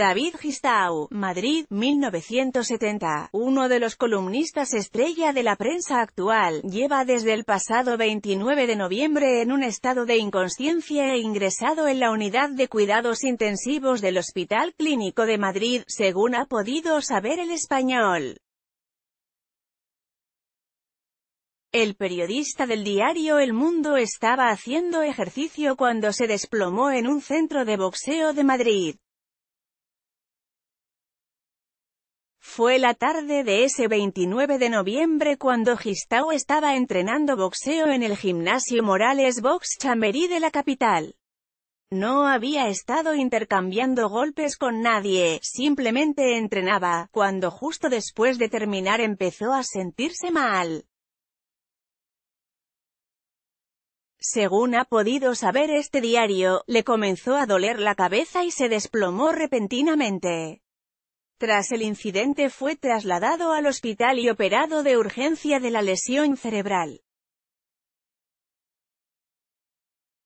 David Gistau, Madrid, 1970. Uno de los columnistas estrella de la prensa actual, lleva desde el pasado 29 de noviembre en un estado de inconsciencia e ingresado en la unidad de cuidados intensivos del Hospital Clínico de Madrid, según ha podido saber el español. El periodista del diario El Mundo estaba haciendo ejercicio cuando se desplomó en un centro de boxeo de Madrid. Fue la tarde de ese 29 de noviembre cuando Gistau estaba entrenando boxeo en el gimnasio Morales Box Chamberí de la capital. No había estado intercambiando golpes con nadie, simplemente entrenaba, cuando justo después de terminar empezó a sentirse mal. Según ha podido saber este diario, le comenzó a doler la cabeza y se desplomó repentinamente. Tras el incidente fue trasladado al hospital y operado de urgencia de la lesión cerebral.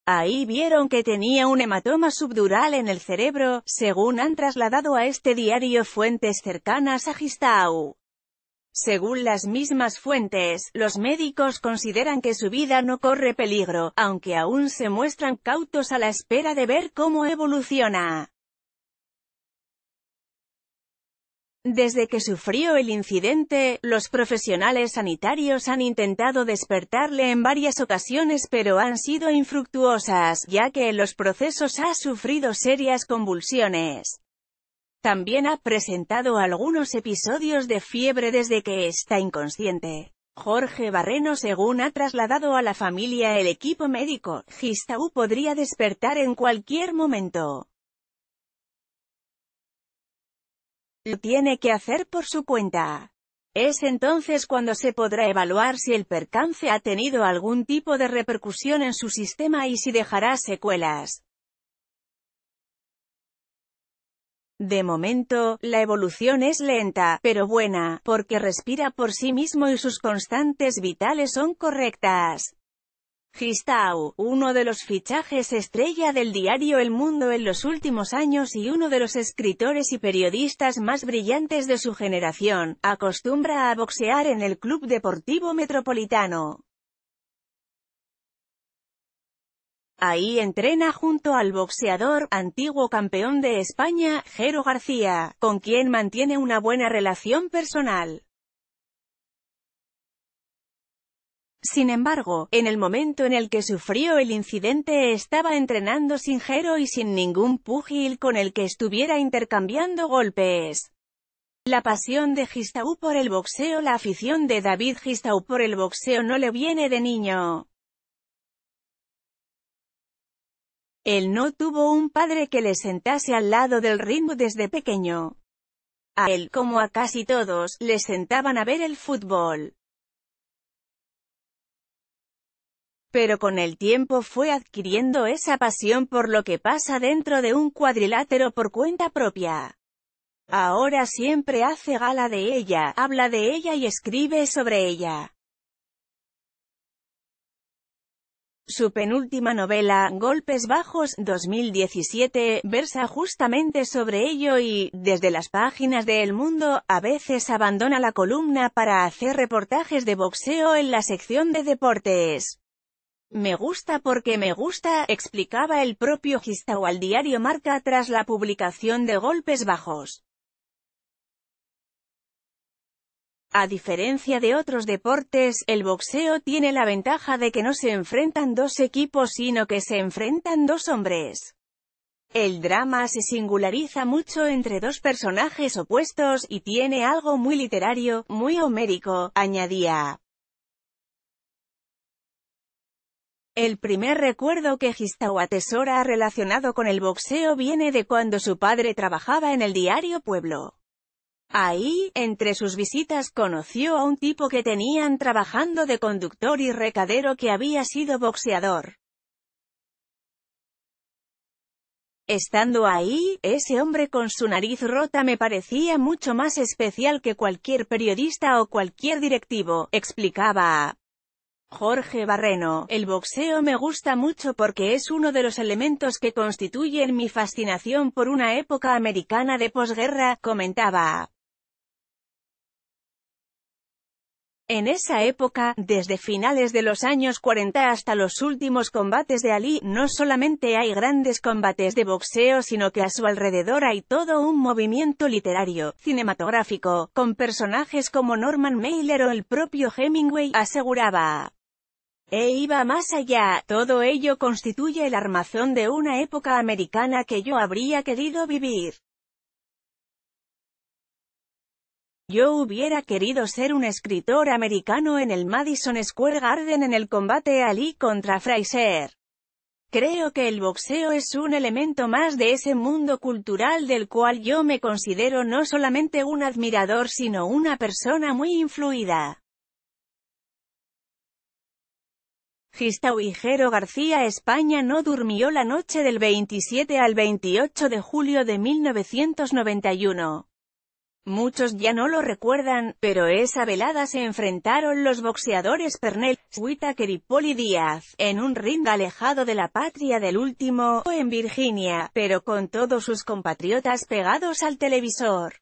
Ahí vieron que tenía un hematoma subdural en el cerebro, según han trasladado a este diario fuentes cercanas a Gistau. Según las mismas fuentes, los médicos consideran que su vida no corre peligro, aunque aún se muestran cautos a la espera de ver cómo evoluciona. Desde que sufrió el incidente, los profesionales sanitarios han intentado despertarle en varias ocasiones pero han sido infructuosas, ya que en los procesos ha sufrido serias convulsiones. También ha presentado algunos episodios de fiebre desde que está inconsciente. Jorge Barreno según ha trasladado a la familia el equipo médico, Gistau podría despertar en cualquier momento. lo tiene que hacer por su cuenta. Es entonces cuando se podrá evaluar si el percance ha tenido algún tipo de repercusión en su sistema y si dejará secuelas. De momento, la evolución es lenta, pero buena, porque respira por sí mismo y sus constantes vitales son correctas. Gistau, uno de los fichajes estrella del diario El Mundo en los últimos años y uno de los escritores y periodistas más brillantes de su generación, acostumbra a boxear en el Club Deportivo Metropolitano. Ahí entrena junto al boxeador, antiguo campeón de España, Jero García, con quien mantiene una buena relación personal. Sin embargo, en el momento en el que sufrió el incidente estaba entrenando sin Jero y sin ningún pugil con el que estuviera intercambiando golpes. La pasión de Gistau por el boxeo La afición de David Gistau por el boxeo no le viene de niño. Él no tuvo un padre que le sentase al lado del ritmo desde pequeño. A él, como a casi todos, le sentaban a ver el fútbol. pero con el tiempo fue adquiriendo esa pasión por lo que pasa dentro de un cuadrilátero por cuenta propia. Ahora siempre hace gala de ella, habla de ella y escribe sobre ella. Su penúltima novela, Golpes Bajos, 2017, versa justamente sobre ello y, desde las páginas de El Mundo, a veces abandona la columna para hacer reportajes de boxeo en la sección de deportes. Me gusta porque me gusta, explicaba el propio Gistau al diario Marca tras la publicación de Golpes Bajos. A diferencia de otros deportes, el boxeo tiene la ventaja de que no se enfrentan dos equipos sino que se enfrentan dos hombres. El drama se singulariza mucho entre dos personajes opuestos, y tiene algo muy literario, muy homérico, añadía. El primer recuerdo que Gistau atesora relacionado con el boxeo viene de cuando su padre trabajaba en el diario Pueblo. Ahí, entre sus visitas conoció a un tipo que tenían trabajando de conductor y recadero que había sido boxeador. Estando ahí, ese hombre con su nariz rota me parecía mucho más especial que cualquier periodista o cualquier directivo, explicaba Jorge Barreno, el boxeo me gusta mucho porque es uno de los elementos que constituyen mi fascinación por una época americana de posguerra, comentaba. En esa época, desde finales de los años 40 hasta los últimos combates de Ali, no solamente hay grandes combates de boxeo sino que a su alrededor hay todo un movimiento literario, cinematográfico, con personajes como Norman Mailer o el propio Hemingway, aseguraba e iba más allá, todo ello constituye el armazón de una época americana que yo habría querido vivir. Yo hubiera querido ser un escritor americano en el Madison Square Garden en el combate Ali contra Fraser. Creo que el boxeo es un elemento más de ese mundo cultural del cual yo me considero no solamente un admirador sino una persona muy influida. Uijero García España no durmió la noche del 27 al 28 de julio de 1991. Muchos ya no lo recuerdan, pero esa velada se enfrentaron los boxeadores Pernell, Whitaker y Poli Díaz, en un ring alejado de la patria del último, o en Virginia, pero con todos sus compatriotas pegados al televisor.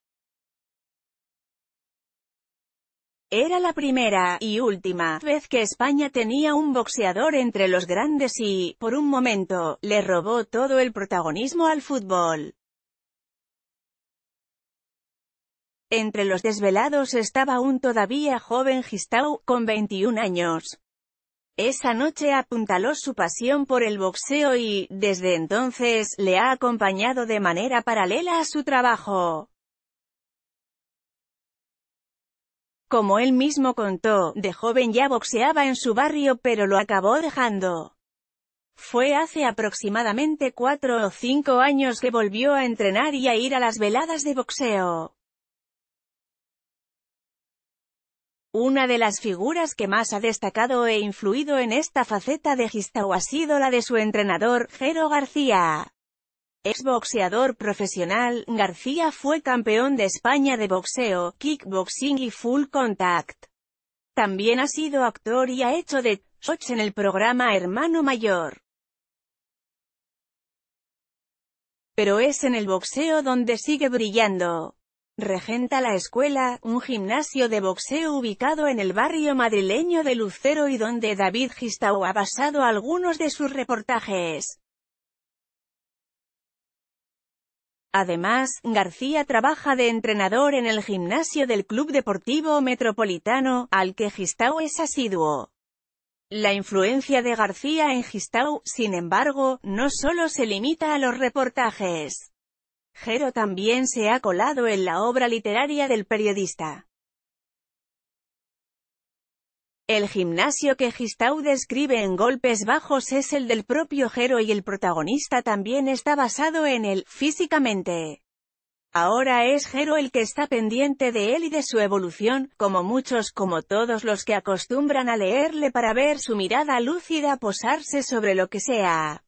Era la primera y última vez que España tenía un boxeador entre los grandes y, por un momento, le robó todo el protagonismo al fútbol. Entre los desvelados estaba un todavía joven Gistau, con 21 años. Esa noche apuntaló su pasión por el boxeo y, desde entonces, le ha acompañado de manera paralela a su trabajo. Como él mismo contó, de joven ya boxeaba en su barrio pero lo acabó dejando. Fue hace aproximadamente cuatro o cinco años que volvió a entrenar y a ir a las veladas de boxeo. Una de las figuras que más ha destacado e influido en esta faceta de Gistau ha sido la de su entrenador, Jero García. Ex-boxeador profesional, García fue campeón de España de boxeo, kickboxing y full contact. También ha sido actor y ha hecho de Soch en el programa Hermano Mayor. Pero es en el boxeo donde sigue brillando. Regenta la escuela, un gimnasio de boxeo ubicado en el barrio madrileño de Lucero y donde David Gistau ha basado algunos de sus reportajes. Además, García trabaja de entrenador en el gimnasio del Club Deportivo Metropolitano, al que Gistau es asiduo. La influencia de García en Gistau, sin embargo, no solo se limita a los reportajes. Jero también se ha colado en la obra literaria del periodista. El gimnasio que Gistau describe en Golpes Bajos es el del propio Jero y el protagonista también está basado en él, físicamente. Ahora es Jero el que está pendiente de él y de su evolución, como muchos como todos los que acostumbran a leerle para ver su mirada lúcida posarse sobre lo que sea.